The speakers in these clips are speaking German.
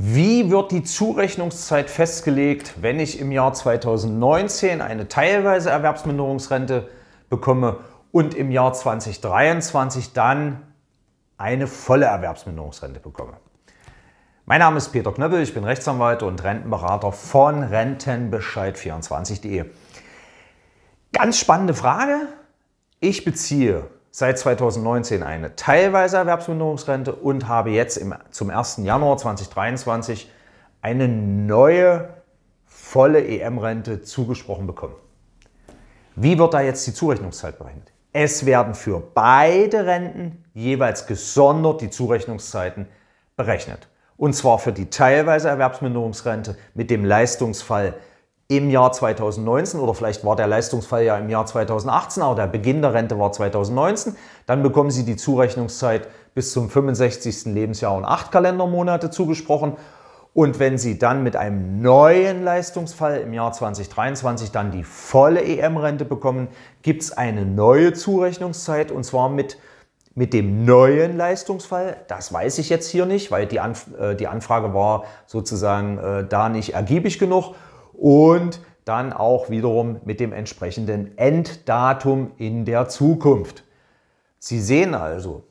Wie wird die Zurechnungszeit festgelegt, wenn ich im Jahr 2019 eine teilweise Erwerbsminderungsrente bekomme und im Jahr 2023 dann eine volle Erwerbsminderungsrente bekomme? Mein Name ist Peter Knöppel, ich bin Rechtsanwalt und Rentenberater von Rentenbescheid24.de. Ganz spannende Frage. Ich beziehe seit 2019 eine teilweise Erwerbsminderungsrente und habe jetzt im, zum 1. Januar 2023 eine neue volle EM-Rente zugesprochen bekommen. Wie wird da jetzt die Zurechnungszeit berechnet? Es werden für beide Renten jeweils gesondert die Zurechnungszeiten berechnet. Und zwar für die teilweise Erwerbsminderungsrente mit dem Leistungsfall im Jahr 2019 oder vielleicht war der Leistungsfall ja im Jahr 2018, aber der Beginn der Rente war 2019, dann bekommen Sie die Zurechnungszeit bis zum 65. Lebensjahr und acht Kalendermonate zugesprochen. Und wenn Sie dann mit einem neuen Leistungsfall im Jahr 2023 dann die volle EM-Rente bekommen, gibt es eine neue Zurechnungszeit und zwar mit, mit dem neuen Leistungsfall. Das weiß ich jetzt hier nicht, weil die, Anf äh, die Anfrage war sozusagen äh, da nicht ergiebig genug und dann auch wiederum mit dem entsprechenden Enddatum in der Zukunft. Sie sehen also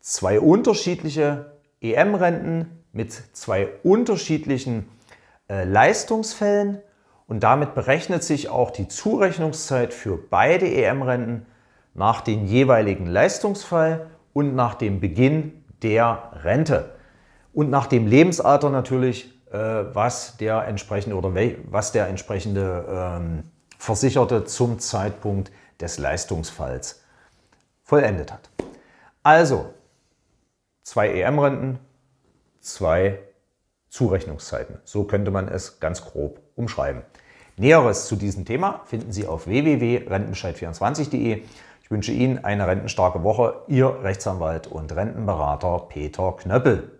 zwei unterschiedliche EM-Renten mit zwei unterschiedlichen äh, Leistungsfällen und damit berechnet sich auch die Zurechnungszeit für beide EM-Renten nach dem jeweiligen Leistungsfall und nach dem Beginn der Rente und nach dem Lebensalter natürlich äh, was der entsprechende oder was der entsprechende ähm, Versicherte zum Zeitpunkt des Leistungsfalls vollendet hat. Also zwei EM-Renten, zwei Zurechnungszeiten. So könnte man es ganz grob umschreiben. Näheres zu diesem Thema finden Sie auf wwwrentenscheid 24de Ich wünsche Ihnen eine rentenstarke Woche. Ihr Rechtsanwalt und Rentenberater Peter Knöppel.